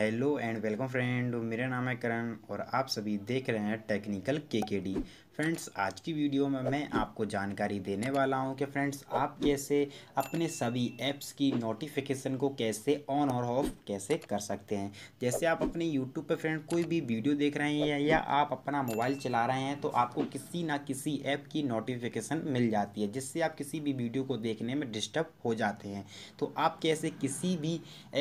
hello and welcome friend मेरा नाम है करण और आप सभी देख रहे हैं टेक्निकल के के डी फ्रेंड्स आज की वीडियो में मैं आपको जानकारी देने वाला हूं कि फ्रेंड्स आप कैसे अपने सभी ऐप्स की नोटिफिकेशन को कैसे ऑन और ऑफ कैसे कर सकते हैं जैसे आप अपने यूट्यूब पे फ्रेंड कोई भी वीडियो देख रहे हैं या आप अपना मोबाइल चला रहे हैं तो आपको किसी ना किसी ऐप की नोटिफिकेशन मिल जाती है जिससे आप किसी भी वीडियो को देखने में डिस्टर्ब हो जाते हैं तो आप कैसे किसी भी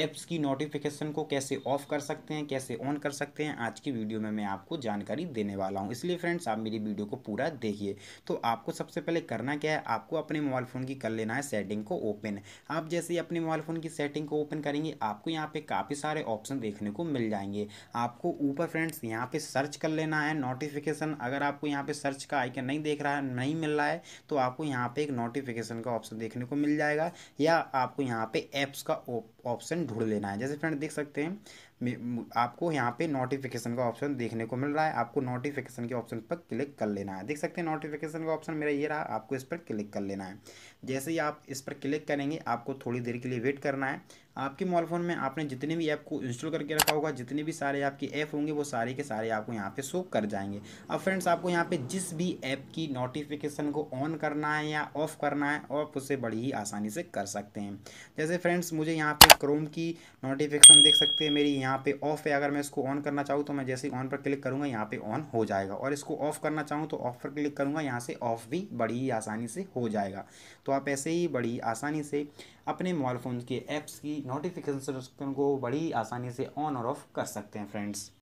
ऐप्स की नोटिफिकेशन को कैसे ऑफ कर सकते हैं कैसे ऑन कर सकते हैं आज की वीडियो में मैं आपको जानकारी देने वाला हूँ इसलिए फ्रेंड्स आप मेरी वीडियो को पूरा देखिए तो आपको सबसे पहले करना क्या है आपको अपने मोबाइल फ़ोन की कर लेना है सेटिंग को ओपन आप जैसे ही अपने मोबाइल फ़ोन की सेटिंग को ओपन करेंगे आपको यहाँ पे काफ़ी सारे ऑप्शन देखने को मिल जाएंगे आपको ऊपर फ्रेंड्स यहाँ पे सर्च कर लेना है नोटिफिकेशन अगर आपको यहाँ पे सर्च का आइकन नहीं देख रहा है नहीं मिल रहा है तो आपको यहाँ पे एक नोटिफिकेशन का ऑप्शन देखने को मिल जाएगा या आपको यहाँ पे ऐप्स का ऑप्शन ढूंढ लेना है जैसे फ्रेंड देख सकते हैं आपको यहाँ पे नोटिफिकेशन का ऑप्शन देखने को मिल रहा है आपको नोटिफिकेशन के ऑप्शन पर क्लिक कर लेना है देख सकते हैं नोटिफिकेशन का ऑप्शन मेरा ये रहा आपको इस पर क्लिक कर लेना है जैसे ही आप इस पर क्लिक करेंगे आपको थोड़ी देर के लिए वेट करना है आपके मोबाइल फ़ोन में आपने जितने भी ऐप को इंस्टॉल करके रखा होगा जितने भी सारे आपके ऐप होंगे वो सारे के सारे आपको यहाँ पे शो कर जाएंगे अब फ्रेंड्स आपको यहाँ पे जिस भी ऐप की नोटिफिकेशन को ऑन करना है या ऑफ़ करना है आप उसे बड़ी ही आसानी से कर सकते हैं जैसे फ्रेंड्स मुझे यहाँ पे क्रोम की नोटिफिकेशन देख सकते हैं मेरी यहाँ पे ऑफ़ है अगर मैं इसको ऑन करना चाहूँ तो मैं जैसे ही ऑन पर क्लिक करूँगा यहाँ पे ऑन हो जाएगा और इसको ऑफ़ करना चाहूँ तो ऑफ़ पर क्लिक करूँगा यहाँ से ऑफ़ भी बड़ी ही आसानी से हो जाएगा तो आप ऐसे ही बड़ी आसानी से अपने मोबाइल फ़ोन के ऐप्स की नोटिफिकेशन से बड़ी आसानी से ऑन और ऑफ कर सकते हैं फ्रेंड्स